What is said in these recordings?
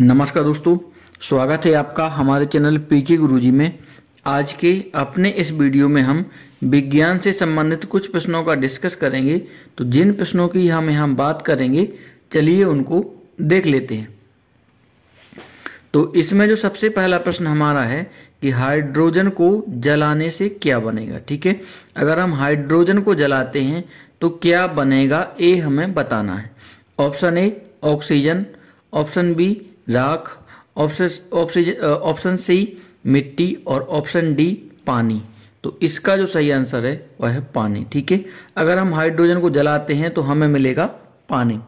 नमस्कार दोस्तों स्वागत है आपका हमारे चैनल पीके गुरुजी में आज के अपने इस वीडियो में हम विज्ञान से संबंधित कुछ प्रश्नों का डिस्कस करेंगे तो जिन प्रश्नों की हम यहाँ बात करेंगे चलिए उनको देख लेते हैं तो इसमें जो सबसे पहला प्रश्न हमारा है कि हाइड्रोजन को जलाने से क्या बनेगा ठीक है अगर हम हाइड्रोजन को जलाते हैं तो क्या बनेगा ए हमें बताना है option A oxygen option B राख ऑप्शन सी uh, मिट्टी और ऑप्शन डी पानी तो इसका जो सही आंसर है वह है पानी ठीक है अगर हम हाइड्रोजन को जलाते हैं तो हमें मिलेगा पानी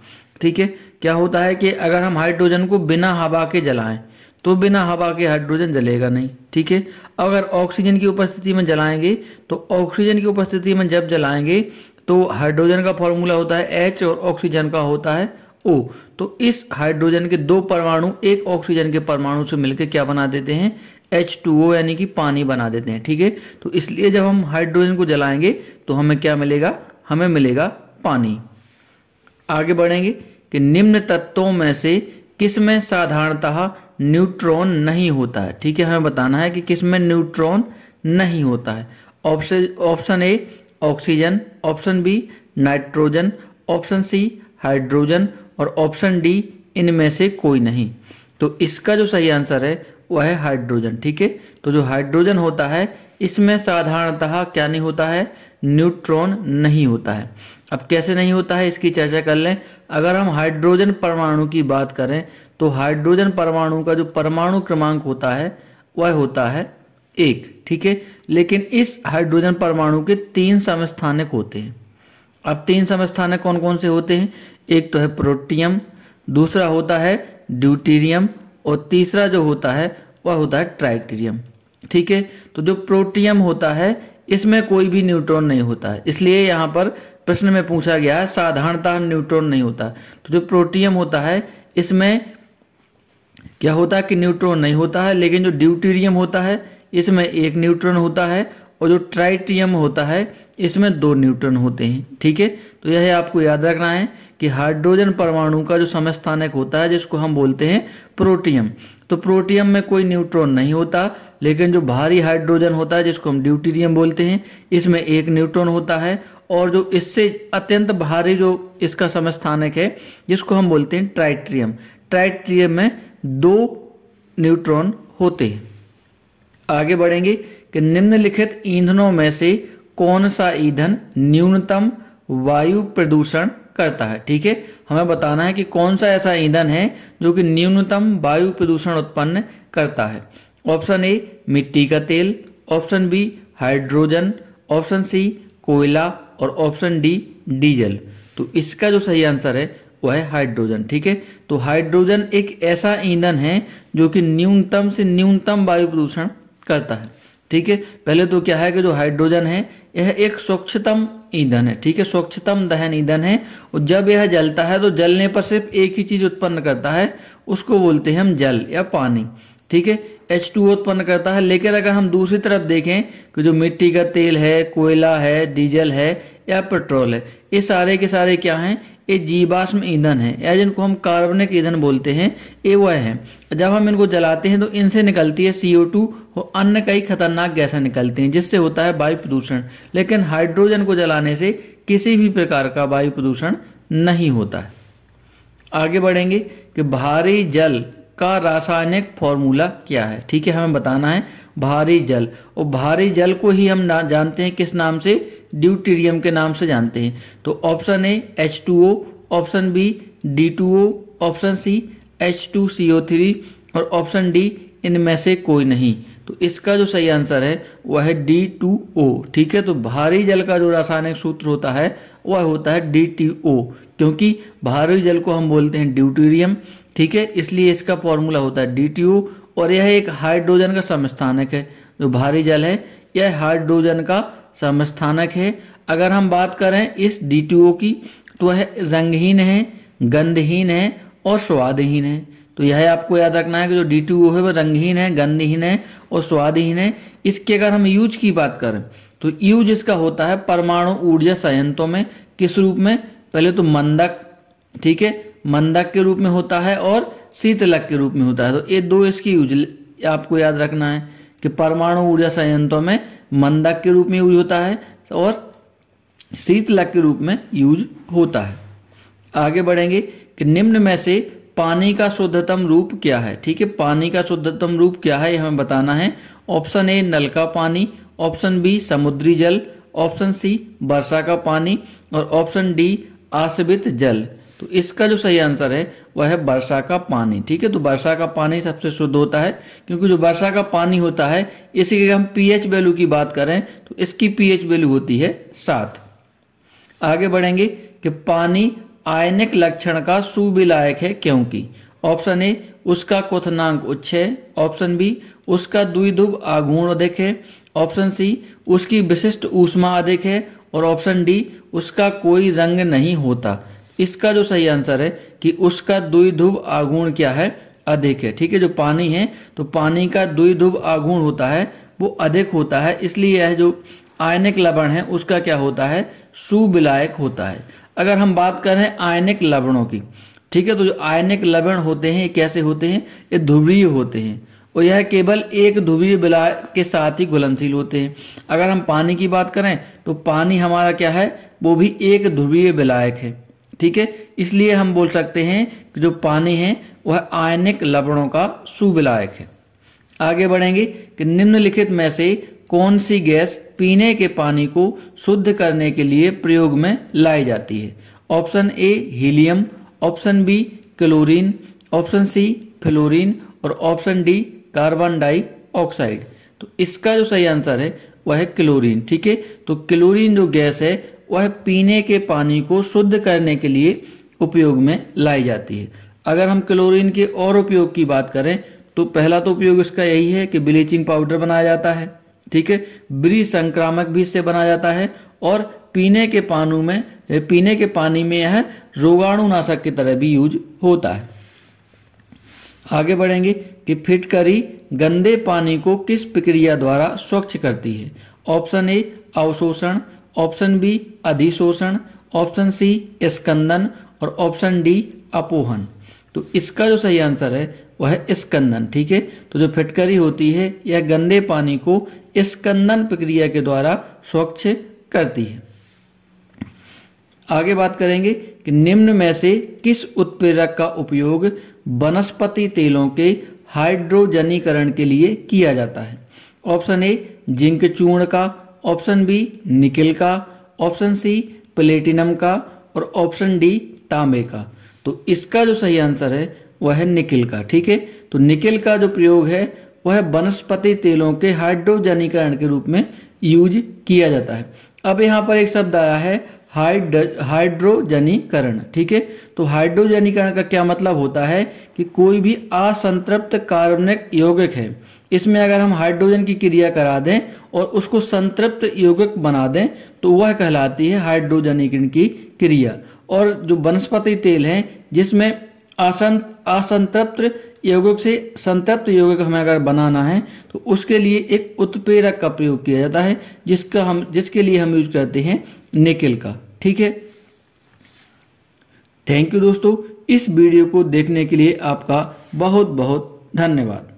ठीक है क्या होता है कि अगर हम हाइड्रोजन को बिना हवा के जलाएं तो बिना हवा के हाइड्रोजन जलेगा नहीं ठीक है अगर ऑक्सीजन की उपस्थिति में जलाएंगे तो ऑक्सीजन की उपस्थिति में जब जलाएंगे तो हाइड्रोजन का फॉर्मूला होता है एच और ऑक्सीजन का होता है ओ तो इस हाइड्रोजन के दो परमाणु एक ऑक्सीजन के परमाणु से मिलकर क्या बना देते हैं एच टू ओ यानी कि पानी बना देते हैं ठीक है तो इसलिए जब हम हाइड्रोजन को जलाएंगे तो हमें क्या मिलेगा हमें मिलेगा पानी आगे बढ़ेंगे कि निम्न तत्वों में से किस में साधारणतः न्यूट्रॉन नहीं होता है ठीक है हमें बताना है कि किस में न्यूट्रॉन नहीं होता है option option A oxygen option B nitrogen option C hydrogen और ऑप्शन डी इनमें से कोई नहीं तो इसका जो सही आंसर है वह है हाइड्रोजन ठीक है तो जो हाइड्रोजन होता है इसमें साधारणतः क्या नहीं होता है न्यूट्रॉन नहीं होता है अब कैसे नहीं होता है इसकी चर्चा कर लें अगर हम हाइड्रोजन परमाणु की बात करें तो हाइड्रोजन परमाणु का जो परमाणु क्रमांक होता है वह होता है एक ठीक है लेकिन इस हाइड्रोजन परमाणु के तीन समस्थानक होते हैं अब तीन समस्थानक कौन कौन से होते हैं एक तो है प्रोटियम दूसरा होता है ड्यूटीरियम और तीसरा जो होता है वह होता है ट्राइटीरियम ठीक है तो जो प्रोटियम होता है इसमें कोई भी न्यूट्रॉन नहीं होता है इसलिए यहाँ पर प्रश्न में पूछा गया है साधारणतः न्यूट्रॉन नहीं होता तो जो प्रोटियम होता है इसमें क्या होता है कि न्यूट्रॉन नहीं होता है लेकिन जो ड्यूटीरियम होता है इसमें एक न्यूट्रॉन होता है और जो ट्राइटियम होता है इसमें दो न्यूट्रॉन होते हैं ठीक है तो यह आपको याद रखना है कि हाइड्रोजन परमाणु का जो समस्थानक होता है जिसको हम बोलते हैं प्रोटियम तो प्रोटियम में कोई न्यूट्रॉन नहीं होता लेकिन जो भारी हाइड्रोजन होता है जिसको हम ड्यूटीरियम बोलते हैं इसमें एक न्यूट्रॉन होता है और जो इससे अत्यंत भारी जो इसका समस्थानक है जिसको हम बोलते हैं ट्राइट्रियम ट्राइट्रियम में दो न्यूट्रॉन होते हैं आगे बढ़ेंगे कि निम्नलिखित ईंधनों में से कौन सा ईंधन न्यूनतम वायु प्रदूषण करता है ठीक है हमें बताना है कि कौन सा ऐसा ईंधन है जो कि न्यूनतम वायु प्रदूषण उत्पन्न करता है ऑप्शन ए मिट्टी का तेल option B hydrogen option C कोयला और ऑप्शन डी डीजल तो इसका जो सही आंसर है वह है हाइड्रोजन ठीक है तो हाइड्रोजन एक ऐसा ईंधन है जो कि न्यूनतम से न्यूनतम वायु प्रदूषण करता है ठीक है पहले तो क्या है कि जो हाइड्रोजन है यह एक स्वच्छतम ईंधन है ठीक है स्वच्छतम दहन ईंधन है और जब यह जलता है तो जलने पर सिर्फ एक ही चीज उत्पन्न करता है उसको बोलते हैं हम जल या पानी ठीक है एच टू उत्पन्न करता है लेकिन अगर हम दूसरी तरफ देखें कि जो मिट्टी का तेल है कोयला है डीजल है या पेट्रोल है ये सारे के सारे क्या हैं ये जीवाश्म ईंधन है या जिनको हम कार्बनिक ईंधन बोलते हैं ये वह है जब हम इनको जलाते हैं तो इनसे निकलती है सी ओ टू और अन्य कई खतरनाक गैसें निकलती हैं जिससे होता है वायु प्रदूषण लेकिन हाइड्रोजन को जलाने से किसी भी प्रकार का वायु प्रदूषण नहीं होता है आगे बढ़ेंगे कि भारी जल का रासायनिक फॉर्मूला क्या है ठीक है हमें बताना है भारी जल और भारी जल को ही हम जानते हैं किस नाम से ड्यूटेरियम के नाम से जानते हैं तो option A H two O option B D two O option C H two C O three और ऑप्शन डी इनमें से कोई नहीं तो इसका जो सही आंसर है वह है डी टू ओ ठीक है तो भारी जल का जो रासायनिक सूत्र होता है वह होता है डी टी ओ क्योंकि भारी जल को हम बोलते हैं ड्यूटेरियम ठीक है इसलिए इसका फॉर्मूला होता है डी टी ओ और यह एक हाइड्रोजन का समस्थानक है जो भारी जल है यह हाइड्रोजन का समस्थानक है अगर हम बात करें इस डी की तो वह रंगहीन है गंधहीन है और स्वादहीन है तो यह आपको याद रखना है कि जो डी ओ है वह रंगहीन है गंधहीन है और स्वादहीन है इसके अगर हम यूज की बात करें तो यूज इसका होता है परमाणु ऊर्जा संयंत्रों में किस रूप में पहले तो मंदक ठीक है मंदक के रूप में होता है और शीतलक के रूप में होता है तो ये दो इसकी यूज आपको याद रखना है कि परमाणु ऊर्जा संयंत्रों में मंदक के रूप में यूज होता है और शीतलक के रूप में यूज होता है आगे बढ़ेंगे कि निम्न में से पानी का शुद्धतम रूप क्या है ठीक है पानी का शुद्धतम रूप क्या है हमें बताना है ऑप्शन ए नल का पानी ऑप्शन बी समुद्री जल ऑप्शन सी वर्षा का पानी और ऑप्शन डी आश्रित जल तो इसका जो सही आंसर है वह है वर्षा का पानी ठीक है तो वर्षा का पानी सबसे शुद्ध होता है क्योंकि जो वर्षा का पानी होता है इसी हम पीएच वैल्यू की बात करें तो इसकी पीएच वैल्यू होती है सात आगे बढ़ेंगे कि पानी आयनिक लक्षण का सुविलायक है क्योंकि ऑप्शन ए उसका क्वथनांक उच्च है ऑप्शन बी उसका द्विधुव आगुण अधिक है ऑप्शन सी उसकी विशिष्ट ऊष्मा अधिक है और ऑप्शन डी उसका कोई रंग नहीं होता इसका जो सही आंसर है कि उसका द्विध्रुव आगुण क्या है अधिक है ठीक है जो पानी है तो पानी का द्विध्रुव आगुण होता है वो अधिक होता है इसलिए यह जो आयनिक लवण है उसका क्या होता है सुविलायक होता है अगर हम बात करें आयनिक लवणों की ठीक है तो जो आयनिक लवण होते हैं कैसे होते हैं ये ध्रुवीय होते हैं और यह केवल एक ध्रुवीय विलाय के साथ ही घुलनशील होते हैं अगर हम पानी की बात करें तो पानी हमारा क्या है वो भी एक ध्रुवीय विलायक है ठीक है इसलिए हम बोल सकते हैं कि जो पानी है वह आयनिक लवणों का सुविलायक है आगे बढ़ेंगे कि निम्नलिखित में से कौन सी गैस पीने के पानी को शुद्ध करने के लिए प्रयोग में लाई जाती है option A helium option B chlorine option C fluorine और ऑप्शन डी कार्बन डाइऑक्साइड तो इसका जो सही आंसर है वह है क्लोरीन ठीक है तो क्लोरीन जो गैस है वह पीने के पानी को शुद्ध करने के लिए उपयोग में लाई जाती है अगर हम क्लोरीन के और उपयोग की बात करें तो पहला तो उपयोग इसका यही है कि ब्लीचिंग पाउडर बनाया जाता है ठीक है ब्री संक्रामक भी इससे बनाया जाता है और पीने के पानों में पीने के पानी में यह रोगाणुनाशक की तरह भी यूज होता है आगे बढ़ेंगे कि फिटकरी गंदे पानी को किस प्रक्रिया द्वारा स्वच्छ करती है ऑप्शन ए अवशोषण ऑप्शन बी अधिशोषण ऑप्शन सी स्कंदन और ऑप्शन डी अपोहन तो इसका जो सही आंसर है वह है स्कंदन ठीक है तो जो फिटकरी होती है यह गंदे पानी को स्कंदन प्रक्रिया के द्वारा स्वच्छ करती है आगे बात करेंगे कि निम्न में से किस उत्प्रेरक का उपयोग वनस्पति तेलों के हाइड्रोजनीकरण के लिए किया जाता है ऑप्शन ए जिंक चूर्ण का ऑप्शन बी निकल का ऑप्शन सी प्लेटिनम का और ऑप्शन डी तांबे का तो इसका जो सही आंसर है वह है निकिल का ठीक है तो निकिल का जो प्रयोग है वह वनस्पति तेलों के हाइड्रोजनीकरण के रूप में यूज किया जाता है अब यहां पर एक शब्द आया है हाइड्र हाइड्रोजनीकरण ठीक है तो हाइड्रोजनीकरण का क्या मतलब होता है कि कोई भी असंतृप्त कार्बनिक यौगिक है इसमें अगर हम हाइड्रोजन की क्रिया करा दें और उसको संतृप्त यौगिक बना दें तो वह कहलाती है हाइड्रोजनीकरण की क्रिया और जो वनस्पति तेल है जिसमें असंतृप्त यौगिक से संतृप्त यौगिक हमें अगर बनाना है तो उसके लिए एक उत्प्रेरक का प्रयोग किया जाता है जिसका हम जिसके लिए हम यूज करते हैं निकिल का ठीक है थैंक यू दोस्तों इस वीडियो को देखने के लिए आपका बहुत बहुत धन्यवाद